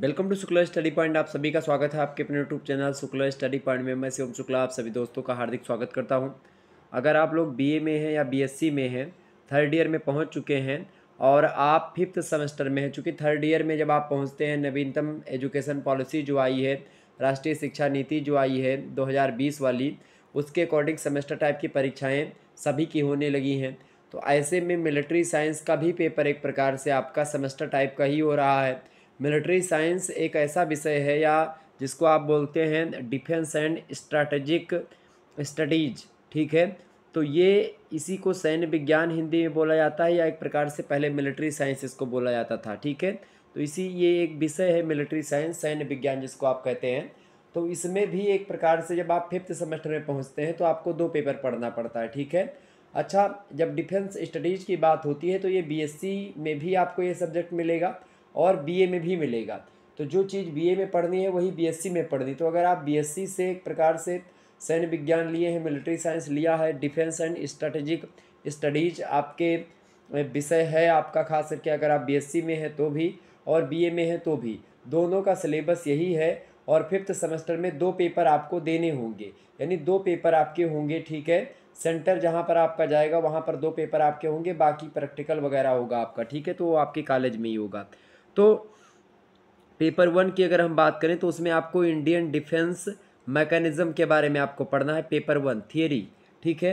welcome to Shukla study point आप सभी का स्वागत है आपके अपने YouTube channel Shukla study point में मैं शिवम शुक्ला आप सभी दोस्तों का हार्दिक स्वागत करता हूं अगर आप लोग बीए में हैं या बीएससी में हैं थर्ड ईयर में पहुंच चुके हैं और आप फिफ्थ सेमेस्टर में हैं चूँकि थर्ड ईयर में जब आप पहुँचते हैं नवीनतम एजुकेशन पॉलिसी जो आई है राष्ट्रीय शिक्षा नीति जो आई है दो वाली उसके अकॉर्डिंग सेमेस्टर टाइप की परीक्षाएँ सभी की होने लगी हैं तो ऐसे में मिलिट्री साइंस का भी पेपर एक प्रकार से आपका सेमेस्टर टाइप का ही हो रहा है मिलिट्री साइंस एक ऐसा विषय है या जिसको आप बोलते हैं डिफेंस एंड स्ट्रैटेजिक स्टडीज ठीक है तो ये इसी को सैन्य विज्ञान हिंदी में बोला जाता है या एक प्रकार से पहले मिलिट्री साइंस इसको बोला जाता था ठीक है तो इसी ये एक विषय है मिलिट्री साइंस सैन्य विज्ञान जिसको आप कहते हैं तो इसमें भी एक प्रकार से जब आप फिफ्थ सेमेस्टर में पहुँचते हैं तो आपको दो पेपर पढ़ना पड़ता है ठीक है अच्छा जब डिफेंस स्टडीज़ की बात होती है तो ये बी में भी आपको ये सब्जेक्ट मिलेगा और बीए में भी मिलेगा तो जो चीज़ बीए में पढ़नी है वही बीएससी में पढ़नी तो अगर आप बीएससी से एक प्रकार से सैन्य विज्ञान लिए हैं मिलिट्री साइंस लिया है डिफेंस एंड स्ट्रेटेजिक स्टडीज आपके विषय है आपका खास करके अगर आप बीएससी में हैं तो भी और बीए में हैं तो भी दोनों का सिलेबस यही है और फिफ्थ सेमेस्टर में दो पेपर आपको देने होंगे यानी दो पेपर आपके होंगे ठीक है सेंटर जहाँ पर आपका जाएगा वहाँ पर दो पेपर आपके होंगे बाकी प्रैक्टिकल वगैरह होगा आपका ठीक है तो वो आपके कॉलेज में ही होगा तो पेपर वन की अगर हम बात करें तो उसमें आपको इंडियन डिफेंस मैकेनिज्म के बारे में आपको पढ़ना है पेपर वन थियरी ठीक है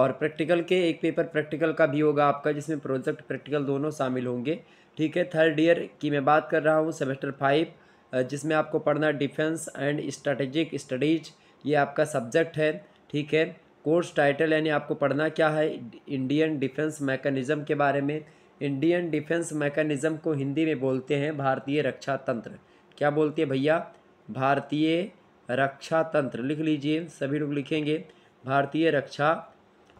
और प्रैक्टिकल के एक पेपर प्रैक्टिकल का भी होगा आपका जिसमें प्रोजेक्ट प्रैक्टिकल दोनों शामिल होंगे ठीक है थर्ड ईयर की मैं बात कर रहा हूँ सेमेस्टर फाइव जिसमें आपको पढ़ना डिफेंस एंड स्ट्रेटेजिक स्टडीज ये आपका सब्जेक्ट है ठीक है कोर्स टाइटल यानी आपको पढ़ना क्या है इंडियन डिफेंस मैकेनिज्म के बारे में इंडियन डिफेंस मैकेनिज़्म को हिंदी में बोलते हैं भारतीय रक्षा तंत्र क्या बोलते हैं भैया भारतीय रक्षा तंत्र लिख लीजिए सभी लोग लिखेंगे भारतीय रक्षा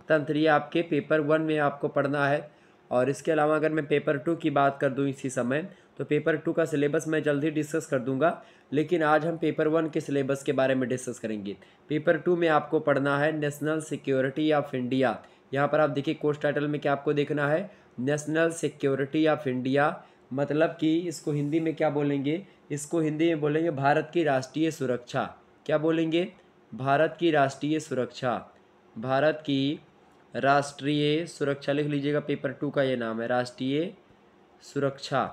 तंत्र ये आपके पेपर वन में आपको पढ़ना है और इसके अलावा अगर मैं पेपर टू की बात कर दूँ इसी समय तो पेपर टू का सिलेबस मैं जल्दी डिस्कस कर दूंगा लेकिन आज हम पेपर वन के सिलेबस के बारे में डिस्कस करेंगे पेपर टू में आपको पढ़ना है नेशनल सिक्योरिटी ऑफ इंडिया यहाँ पर आप देखिए कोर्स टाइटल में क्या आपको देखना है नेशनल सिक्योरिटी ऑफ इंडिया मतलब कि इसको हिंदी में क्या बोलेंगे इसको हिंदी में बोलेंगे भारत की राष्ट्रीय सुरक्षा क्या बोलेंगे भारत की राष्ट्रीय सुरक्षा भारत की राष्ट्रीय सुरक्षा लिख लीजिएगा पेपर टू का ये नाम है राष्ट्रीय सुरक्षा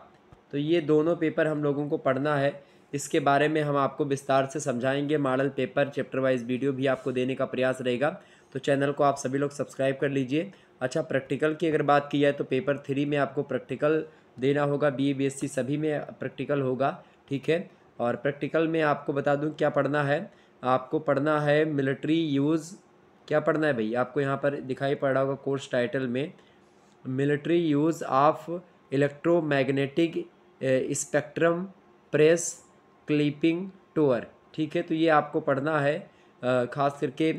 तो ये दोनों पेपर हम लोगों को पढ़ना है इसके बारे में हम आपको विस्तार से समझाएंगे model paper chapter wise video भी आपको देने का प्रयास रहेगा तो चैनल को आप सभी लोग सब्सक्राइब कर लीजिए अच्छा प्रैक्टिकल की अगर बात की जाए तो पेपर थ्री में आपको प्रैक्टिकल देना होगा बी बी सभी में प्रैक्टिकल होगा ठीक है और प्रैक्टिकल में आपको बता दूँ क्या पढ़ना है आपको पढ़ना है मिलिट्री यूज़ क्या पढ़ना है भाई आपको यहाँ पर दिखाई पड़ रहा होगा कोर्स टाइटल में military use of electromagnetic spectrum press clipping टोअर ठीक है तो ये आपको पढ़ना है ख़ास करके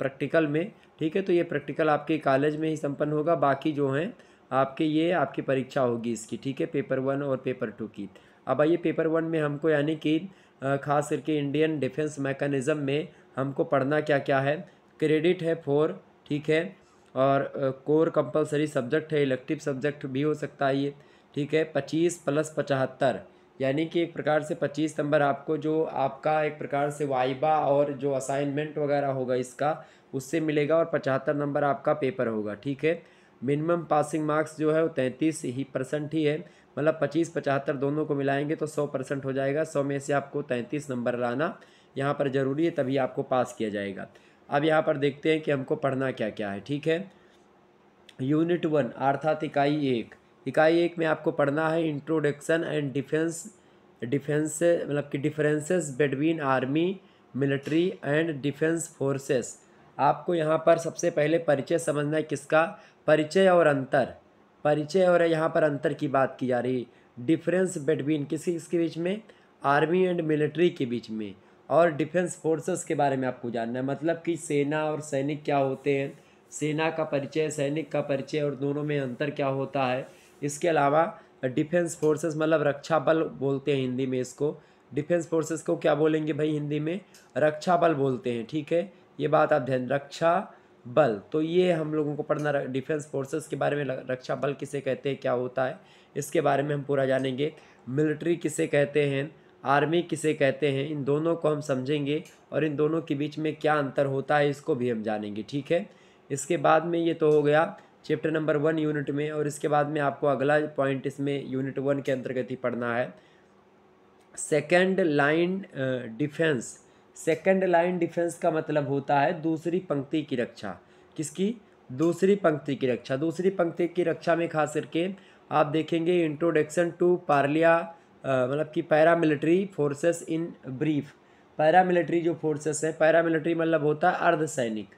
प्रैक्टिकल में ठीक है तो ये प्रैक्टिकल आपके कॉलेज में ही संपन्न होगा बाकी जो हैं आपके ये आपकी परीक्षा होगी इसकी ठीक है पेपर वन और पेपर टू की अब आइए पेपर वन में हमको यानी कि ख़ास करके इंडियन डिफेंस मैकेनिज़म में हमको पढ़ना क्या क्या है क्रेडिट है फोर ठीक है और कोर कंपलसरी सब्जेक्ट है इलेक्टिव सब्जेक्ट भी हो सकता है ये ठीक है पच्चीस प्लस पचहत्तर यानी कि एक प्रकार से पच्चीस नंबर आपको जो आपका एक प्रकार से वाइबा और जो असाइनमेंट वगैरह होगा इसका उससे मिलेगा और पचहत्तर नंबर आपका पेपर होगा ठीक है मिनिमम पासिंग मार्क्स जो है वो तैंतीस ही परसेंट ही है मतलब पच्चीस पचहत्तर दोनों को मिलाएंगे तो सौ परसेंट हो जाएगा सौ में से आपको तैंतीस नंबर लाना यहाँ पर ज़रूरी है तभी आपको पास किया जाएगा अब यहाँ पर देखते हैं कि हमको पढ़ना क्या क्या है ठीक है यूनिट वन अर्थात इकाई एक इकाई एक में आपको पढ़ना है इंट्रोडक्शन एंड डिफेंस डिफेंस मतलब कि differences between army military and defence forces आपको यहाँ पर सबसे पहले परिचय समझना है किसका परिचय और अंतर परिचय और यहाँ पर अंतर की बात की जा रही डिफरेंस बिटवीन किसी किसके बीच में आर्मी एंड मिलिट्री के बीच में और डिफेंस फोर्सेस के बारे में आपको जानना है मतलब कि सेना और सैनिक क्या होते हैं सेना का परिचय सैनिक का परिचय और दोनों में अंतर क्या होता है इसके अलावा डिफेंस फोर्सेस मतलब रक्षा बल बोलते हैं हिंदी में इसको डिफेंस फोर्सेस को क्या बोलेंगे भाई हिंदी में रक्षा बल बोलते हैं ठीक है ये बात आप ध्यान रक्षा बल तो ये हम लोगों को पढ़ना डिफेंस फोर्सेस के बारे में रक्षा बल किसे कहते हैं क्या होता है इसके बारे में हम पूरा जानेंगे मिलिट्री किसे कहते हैं आर्मी किसे कहते हैं इन दोनों को हम समझेंगे और इन दोनों के बीच में क्या अंतर होता है इसको भी हम जानेंगे ठीक है इसके बाद में ये तो हो गया चैप्टर नंबर वन यूनिट में और इसके बाद में आपको अगला पॉइंट इसमें यूनिट वन के अंतर्गत ही पढ़ना है second line defence second line defence का मतलब होता है दूसरी पंक्ति की रक्षा किसकी दूसरी पंक्ति की रक्षा दूसरी पंक्ति की रक्षा में खास करके आप देखेंगे इंट्रोडक्शन टू पार्लिया मतलब कि paramilitary forces in brief paramilitary जो फोर्सेस हैं पैरामिलिट्री मतलब होता है अर्धसैनिक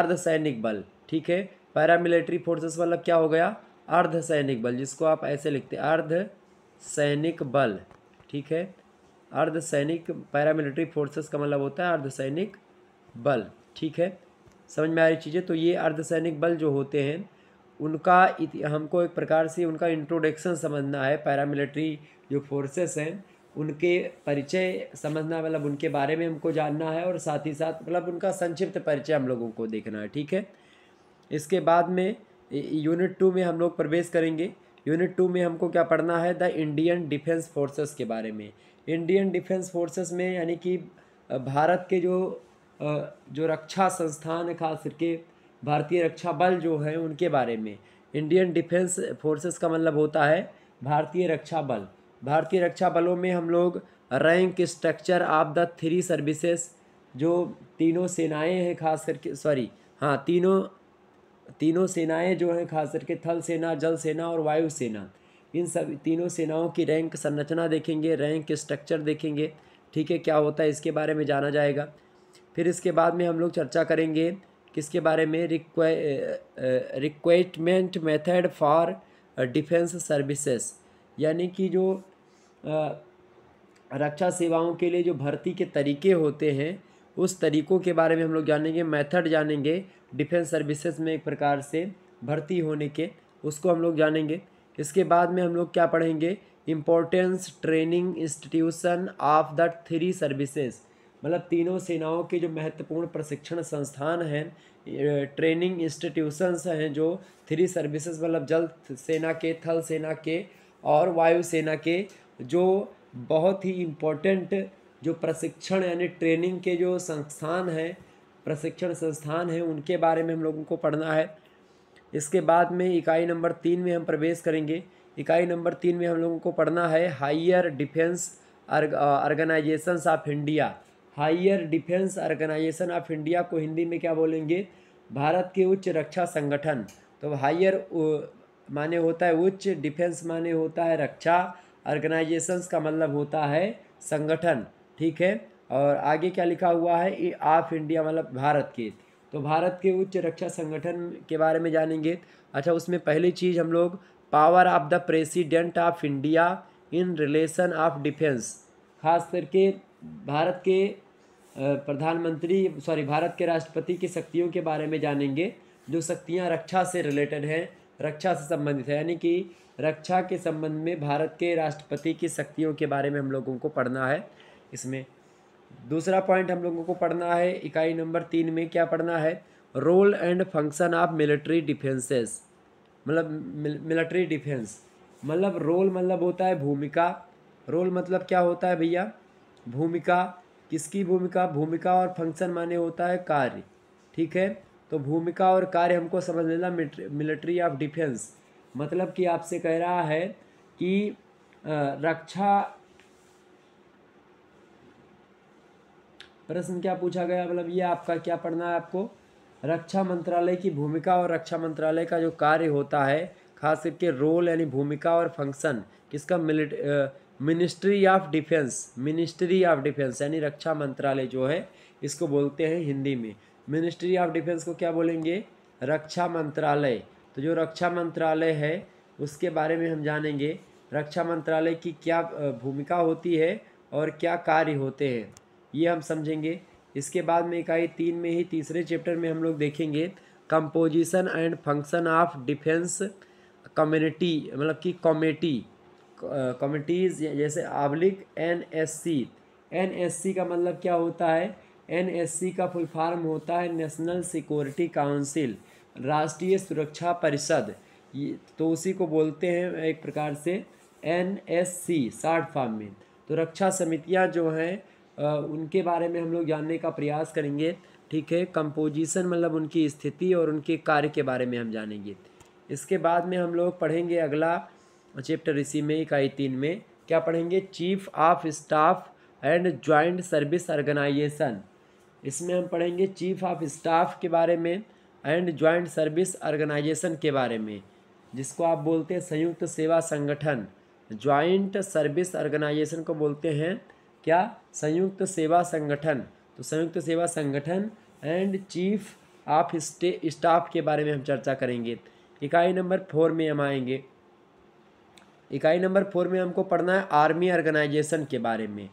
अर्धसैनिक बल ठीक है पैरामिलिट्री फोर्सेस मतलब क्या हो गया अर्ध सैनिक बल जिसको आप ऐसे लिखते अर्ध सैनिक बल ठीक है अर्ध सैनिक पैरामिलिट्री फोर्सेस का मतलब होता है अर्ध सैनिक बल ठीक है समझ में आ रही चीज़ें तो ये अर्ध सैनिक बल जो होते हैं उनका हमको एक प्रकार से उनका इंट्रोडक्शन समझना है पैरामिलिट्री जो फोर्सेस हैं उनके परिचय समझना मतलब उनके बारे में हमको जानना है और साथ ही साथ मतलब उनका संक्षिप्त परिचय हम लोगों को देखना है ठीक है इसके बाद में यूनिट टू में हम लोग प्रवेश करेंगे यूनिट टू में हमको क्या पढ़ना है द इंडियन डिफेंस फोर्सेस के बारे में इंडियन डिफेंस फोर्सेस में यानी कि भारत के जो जो रक्षा संस्थान खास करके भारतीय रक्षा बल जो है उनके बारे में इंडियन डिफेंस फोर्सेस का मतलब होता है भारतीय रक्षा बल भारतीय रक्षा बलों में हम लोग rank structure of the three services जो तीनों सेनाएं हैं खास करके सॉरी हाँ तीनों तीनों सेनाएं जो हैं खास करके थल सेना जल सेना और वायु सेना इन सब तीनों सेनाओं की रैंक संरचना देखेंगे रैंक स्ट्रक्चर देखेंगे ठीक है क्या होता है इसके बारे में जाना जाएगा फिर इसके बाद में हम लोग चर्चा करेंगे किसके बारे में recruitment method for defence services यानी कि जो रक्षा सेवाओं के लिए जो भर्ती के तरीके होते हैं उस तरीक़ों के बारे में हम लोग जानेंगे मेथड जानेंगे डिफेंस सर्विसेज में एक प्रकार से भर्ती होने के उसको हम लोग जानेंगे इसके बाद में हम लोग क्या पढ़ेंगे importance training institution of the three services मतलब तीनों सेनाओं के जो महत्वपूर्ण प्रशिक्षण संस्थान हैं ट्रेनिंग इंस्टीट्यूशंस हैं जो थ्री सर्विसेज मतलब जल सेना के थल सेना के और वायु सेना के जो बहुत ही इम्पोर्टेंट जो प्रशिक्षण यानी ट्रेनिंग के जो संस्थान हैं प्रशिक्षण संस्थान हैं उनके बारे में हम लोगों को पढ़ना है इसके बाद में इकाई नंबर तीन में हम प्रवेश करेंगे इकाई नंबर तीन में हम लोगों को पढ़ना है higher defence organisation of India higher defence organisation of India को हिंदी में क्या बोलेंगे भारत के उच्च रक्षा संगठन तो हाइयर माने होता है उच्च डिफेंस माने होता है रक्षा ऑर्गेनाइजेशंस का मतलब होता है संगठन ठीक है और आगे क्या लिखा हुआ है ऑफ इंडिया मतलब भारत के तो भारत के उच्च रक्षा संगठन के बारे में जानेंगे अच्छा उसमें पहली चीज़ हम लोग power of the president of India in relation of defence खास करके भारत के प्रधानमंत्री सॉरी भारत के राष्ट्रपति की शक्तियों के बारे में जानेंगे जो शक्तियाँ रक्षा से रिलेटेड हैं रक्षा से संबंधित है यानी कि रक्षा के संबंध में भारत के राष्ट्रपति की शक्तियों के बारे में हम लोगों को पढ़ना है इसमें दूसरा पॉइंट हम लोगों को पढ़ना है इकाई नंबर तीन में क्या पढ़ना है role and function of military defences मतलब मिलिट्री डिफेंस मतलब रोल मतलब होता है भूमिका रोल मतलब क्या होता है भैया भूमिका किसकी भूमिका भूमिका और फंक्शन माने होता है कार्य ठीक है तो भूमिका और कार्य हमको समझ लेना मिलिट्री ऑफ डिफेंस मतलब कि आपसे कह रहा है कि रक्षा प्रश्न क्या पूछा गया मतलब ये आपका क्या पढ़ना है आपको रक्षा मंत्रालय की भूमिका और रक्षा मंत्रालय का जो कार्य होता है खास करके रोल यानी भूमिका और फंक्शन किसका मिलिट ministry of defence ministry of defence यानी रक्षा मंत्रालय जो है इसको बोलते हैं हिंदी में मिनिस्ट्री ऑफ डिफेंस को क्या बोलेंगे रक्षा मंत्रालय तो जो रक्षा मंत्रालय है उसके बारे में हम जानेंगे रक्षा मंत्रालय की क्या भूमिका होती है और क्या कार्य होते हैं ये हम समझेंगे इसके बाद में इकाई तीन में ही तीसरे चैप्टर में हम लोग देखेंगे composition and function of defence community मतलब कि कॉमेटी कॉमेटीज जैसे आबलिक N S C N S C का मतलब क्या होता है एन एस सी का फुल फॉर्म होता है नेशनल सिक्योरिटी काउंसिल राष्ट्रीय सुरक्षा परिषद तो उसी को बोलते हैं एक प्रकार से N S C short form में तो रक्षा समितियाँ जो हैं उनके बारे में हम लोग जानने का प्रयास करेंगे ठीक है कंपोजिशन मतलब उनकी स्थिति और उनके कार्य के बारे में हम जानेंगे इसके बाद में हम लोग पढ़ेंगे अगला चैप्टर इसी में इकाई तीन में क्या पढ़ेंगे chief of staff and joint service organisation इसमें हम पढ़ेंगे चीफ ऑफ स्टाफ के बारे में एंड ज्वाइंट सर्विस ऑर्गेनाइजेशन के बारे में जिसको आप बोलते हैं संयुक्त सेवा संगठन ज्वाइंट सर्विस ऑर्गेनाइजेशन को बोलते हैं क्या संयुक्त सेवा संगठन तो संयुक्त सेवा संगठन एंड चीफ ऑफ स्टे स्टाफ के बारे में हम चर्चा करेंगे इकाई नंबर फोर में हम आएंगे इकाई नंबर फोर में हमको पढ़ना है आर्मी ऑर्गेनाइजेशन के बारे में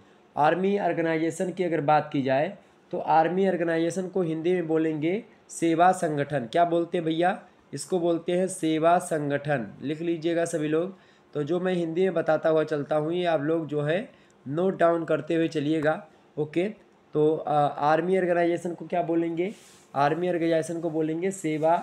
आर्मी ऑर्गेनाइजेशन की अगर बात की जाए तो आर्मी ऑर्गेनाइजेशन को हिंदी में बोलेंगे सेवा संगठन क्या बोलते हैं भैया इसको बोलते हैं सेवा संगठन लिख लीजिएगा सभी लोग तो जो मैं हिंदी में बताता हुआ चलता हूँ ये आप लोग जो है नोट डाउन करते हुए चलिएगा ओके तो आर्मी ऑर्गेनाइजेशन को क्या बोलेंगे आर्मी ऑर्गेनाइजेशन को बोलेंगे सेवा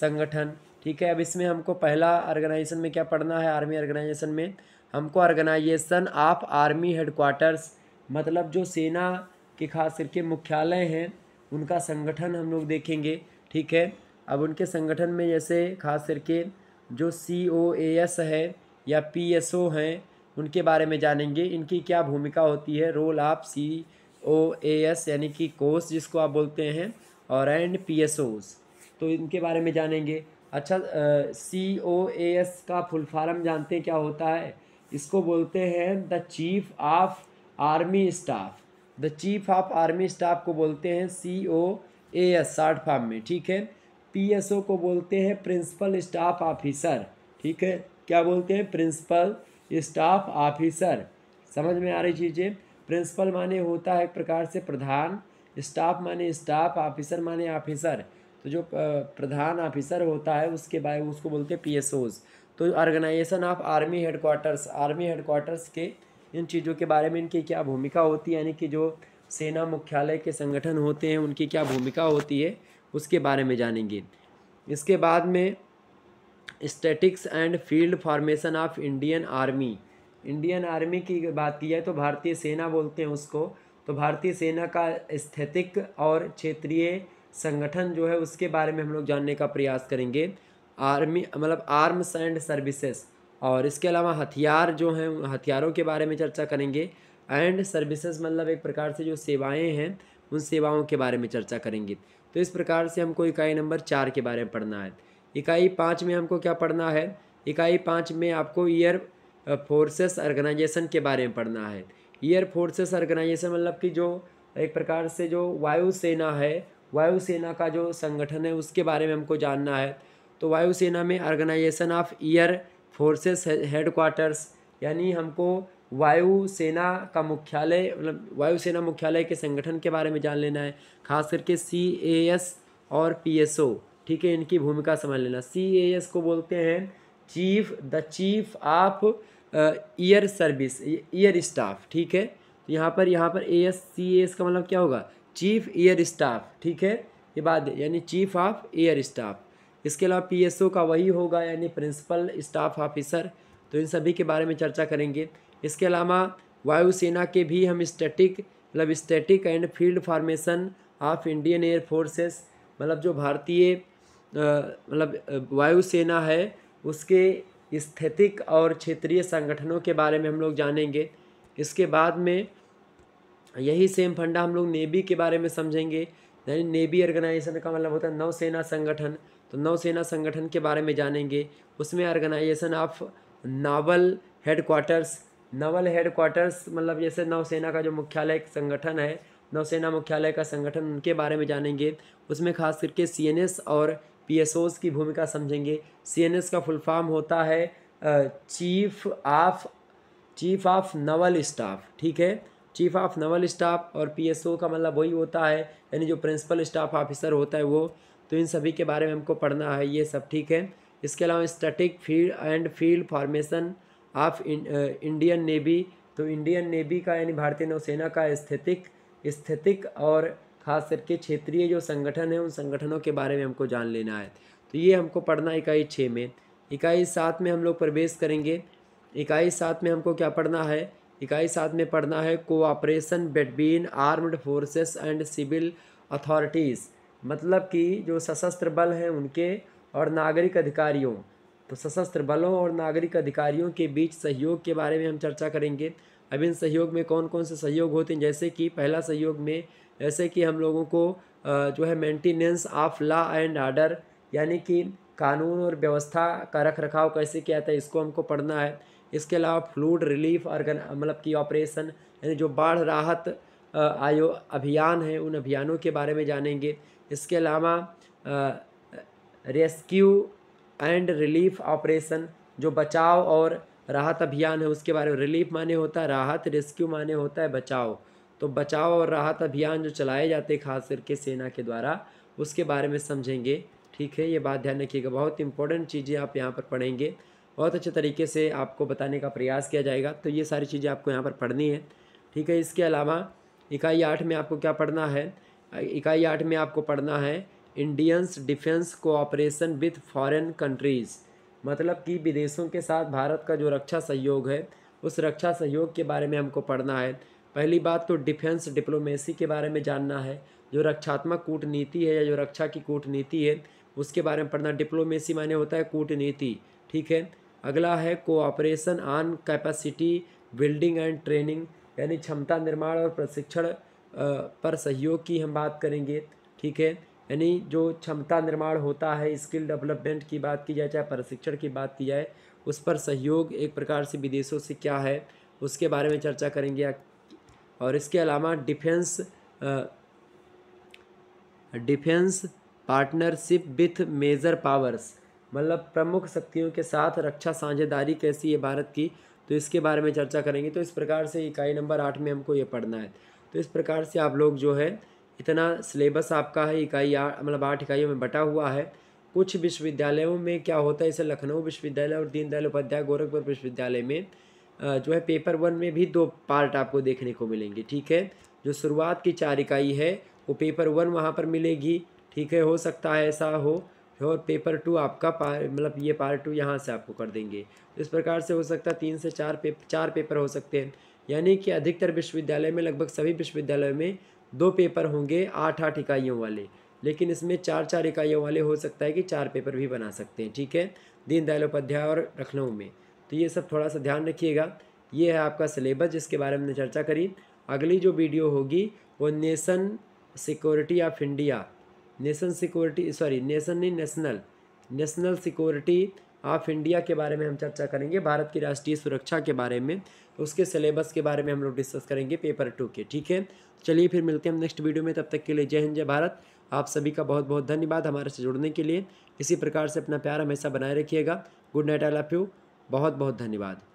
संगठन ठीक है अब इसमें हमको पहला ऑर्गेनाइजेशन में क्या पढ़ना है आर्मी ऑर्गेनाइजेशन में हमको ऑर्गेनाइजेशन ऑफ आर्मी हेडक्वार्टर्स मतलब जो सेना के खास करके मुख्यालय हैं उनका संगठन हम लोग देखेंगे ठीक है अब उनके संगठन में जैसे खास करके जो सी ओ ए एस है या पी एस ओ हैं उनके बारे में जानेंगे इनकी क्या भूमिका होती है रोल आप सी ओ ए एस यानी कि कोस जिसको आप बोलते हैं और एंड पी एस ओज तो इनके बारे में जानेंगे अच्छा सी ओ ए एस का फुल फार्म जानते हैं क्या होता है इसको बोलते हैं the chief of army staff the chief of army staff को बोलते हैं C O A S short form में ठीक है पी एस ओ को बोलते हैं प्रिंसिपल स्टाफ ऑफिसर ठीक है क्या बोलते हैं प्रिंसिपल स्टाफ ऑफिसर समझ में आ रही चीज़ें प्रिंसिपल माने होता है एक प्रकार से प्रधान स्टाफ माने स्टाफ ऑफिसर माने ऑफिसर तो जो प्रधान ऑफिसर होता है उसके बारे में उसको बोलते हैं पी तो organisation of army headquarters army headquarters के इन चीज़ों के बारे में इनकी क्या भूमिका होती है यानी कि जो सेना मुख्यालय के संगठन होते हैं उनकी क्या भूमिका होती है उसके बारे में जानेंगे इसके बाद में statics and field formation of Indian army Indian army की बात की जाए तो भारतीय सेना बोलते हैं उसको तो भारतीय सेना का स्थैतिक और क्षेत्रीय संगठन जो है उसके बारे में हम लोग जानने का प्रयास करेंगे आर्मी मतलब आर्म्स एंड सर्विसेज और इसके अलावा हथियार जो हैं हथियारों के बारे में चर्चा करेंगे एंड सर्विसेज मतलब एक प्रकार से जो सेवाएं हैं उन सेवाओं के बारे में चर्चा करेंगे तो इस प्रकार से हमको इकाई नंबर चार के बारे में पढ़ना है इकाई पाँच में हमको क्या पढ़ना है इकाई पाँच में आपको ईयर फोर्सेस ऑर्गेनाइजेशन के बारे में पढ़ना है ईयर फोर्सेस ऑर्गेनाइजेशन मतलब कि जो एक प्रकार से जो वायुसेना है वायुसेना का जो संगठन है उसके बारे में हमको जानना है तो वायुसेना में organisation of air forces headquarters यानी हमको वायुसेना का मुख्यालय मतलब वायुसेना मुख्यालय के संगठन के बारे में जान लेना है खास करके सी ए एस और पी एस ओ ठीक है इनकी भूमिका समझ लेना सी ए एस को बोलते हैं chief the chief of air service air staff ठीक है तो यहाँ पर यहाँ पर ए एस सी एस का मतलब क्या होगा चीफ ईयर स्टाफ ठीक है ये बात यानी चीफ ऑफ एयर स्टाफ इसके अलावा ओ का वही होगा यानी प्रिंसिपल स्टाफ ऑफिसर तो इन सभी के बारे में चर्चा करेंगे इसके अलावा वायुसेना के भी हम स्टैटिक मतलब static and field formation of Indian air forces मतलब जो भारतीय मतलब वायुसेना है उसके स्थितिक और क्षेत्रीय संगठनों के बारे में हम लोग जानेंगे इसके बाद में यही सेम फंडा हम लोग नेवी के बारे में समझेंगे यानी नेवी ऑर्गेनाइजेशन का मतलब होता है नौसेना संगठन तो नौसेना संगठन के बारे में जानेंगे उसमें organisation of naval headquarters naval headquarters मतलब जैसे नौसेना का जो मुख्यालय संगठन है नौसेना मुख्यालय का संगठन उनके बारे में जानेंगे उसमें खास करके सी और पीएसओस की भूमिका समझेंगे सीएनएस का फुल फॉर्म होता है chief of chief of naval staff ठीक है चीफ ऑफ नवल स्टाफ और पीएसओ का मतलब वही होता है यानी जो प्रिंसिपल स्टाफ ऑफिसर होता है वो तो इन सभी के बारे में हमको पढ़ना है ये सब ठीक है इसके अलावा static field and field formation of Indian navy तो इंडियन नेवी का यानी भारतीय नौसेना का स्थितिक स्थितिक और खास करके क्षेत्रीय जो संगठन है उन संगठनों के बारे में हमको जान लेना है तो ये हमको पढ़ना इकाई छः में इकाई सात में हम लोग प्रवेश करेंगे इकाई सात में हमको क्या पढ़ना है इकाई सात में पढ़ना है cooperation between armed forces and civil authorities मतलब कि जो सशस्त्र बल हैं उनके और नागरिक अधिकारियों तो सशस्त्र बलों और नागरिक अधिकारियों के बीच सहयोग के बारे में हम चर्चा करेंगे अब इन सहयोग में कौन कौन से सहयोग होते हैं जैसे कि पहला सहयोग में जैसे कि हम लोगों को जो है maintenance of law and order यानी कि कानून और व्यवस्था का रख रखाव कैसे किया जाता है इसको हमको पढ़ना है इसके अलावा फ्लूड रिलीफ ऑर्गन मतलब कि ऑपरेशन यानी जो बाढ़ राहत आयो अभियान है उन अभियानों के बारे में जानेंगे इसके अलावा रेस्क्यू एंड रिलीफ ऑपरेशन जो बचाव और राहत अभियान है उसके बारे में रिलीफ माने होता है राहत रेस्क्यू माने होता है बचाव तो बचाव और राहत अभियान जो चलाए जाते खास करके सेना के द्वारा उसके बारे में समझेंगे ठीक है ये बात ध्यान रखिएगा बहुत इंपॉर्टेंट चीज़ें आप यहाँ पर पढ़ेंगे बहुत अच्छे तरीके से आपको बताने का प्रयास किया जाएगा तो ये सारी चीज़ें आपको यहाँ पर पढ़नी है ठीक है इसके अलावा इकाई आठ में आपको क्या पढ़ना है इकाई आठ में आपको पढ़ना है Indians defence cooperation with foreign countries मतलब कि विदेशों के साथ भारत का जो रक्षा सहयोग है उस रक्षा सहयोग के बारे में हमको पढ़ना है पहली बात तो डिफेंस डिप्लोमेसी के बारे में जानना है जो रक्षात्मक कूटनीति है या जो रक्षा की कूटनीति है उसके बारे में पढ़ना डिप्लोमेसी माने होता है कूटनीति ठीक है अगला है cooperation on capacity building and training यानी क्षमता निर्माण और प्रशिक्षण पर सहयोग की हम बात करेंगे ठीक है यानी जो क्षमता निर्माण होता है स्किल डेवलपमेंट की बात की जाए चाहे प्रशिक्षण की बात की जाए उस पर सहयोग एक प्रकार से विदेशों से क्या है उसके बारे में चर्चा करेंगे और इसके अलावा defence defence partnership with major powers मतलब प्रमुख शक्तियों के साथ रक्षा साझेदारी कैसी है भारत की तो इसके बारे में चर्चा करेंगे तो इस प्रकार से इकाई नंबर आठ में हमको ये पढ़ना है तो इस प्रकार से आप लोग जो है इतना सिलेबस आपका है इकाई मतलब आठ इकाइयों में बटा हुआ है कुछ विश्वविद्यालयों में क्या होता है इसे लखनऊ विश्वविद्यालय और दीनदयाल उपाध्याय गोरखपुर विश्वविद्यालय में जो है पेपर वन में भी दो पार्ट आपको देखने को मिलेंगे ठीक है जो शुरुआत की चार इकाई है वो पेपर वन वहाँ पर मिलेगी ठीक है हो सकता है ऐसा हो और पेपर टू आपका पार मतलब ये पार्ट टू यहाँ से आपको कर देंगे इस प्रकार से हो सकता है तीन से चार पे चार पेपर हो सकते हैं यानी कि अधिकतर विश्वविद्यालय में लगभग सभी विश्वविद्यालयों में दो पेपर होंगे आठ आठ इकाइयों वाले लेकिन इसमें चार चार इकाइयों वाले हो सकता है कि चार पेपर भी बना सकते हैं ठीक है दीनदयाल उपाध्याय और लखनऊ में तो ये सब थोड़ा सा ध्यान रखिएगा ये है आपका सिलेबस जिसके बारे में चर्चा करी अगली जो वीडियो होगी वो nation security of India nation security sorry nation नहीं national national security of India के बारे में हम चर्चा करेंगे भारत की राष्ट्रीय सुरक्षा के बारे में उसके सिलेबस के बारे में हम लोग डिस्कस करेंगे पेपर टू के ठीक है चलिए फिर मिलते हैं हम नेक्स्ट वीडियो में तब तक के लिए जय हिंद जय भारत आप सभी का बहुत बहुत धन्यवाद हमारे से जुड़ने के लिए इसी प्रकार से अपना प्यार हमेशा बनाए रखिएगा good night I love you बहुत बहुत धन्यवाद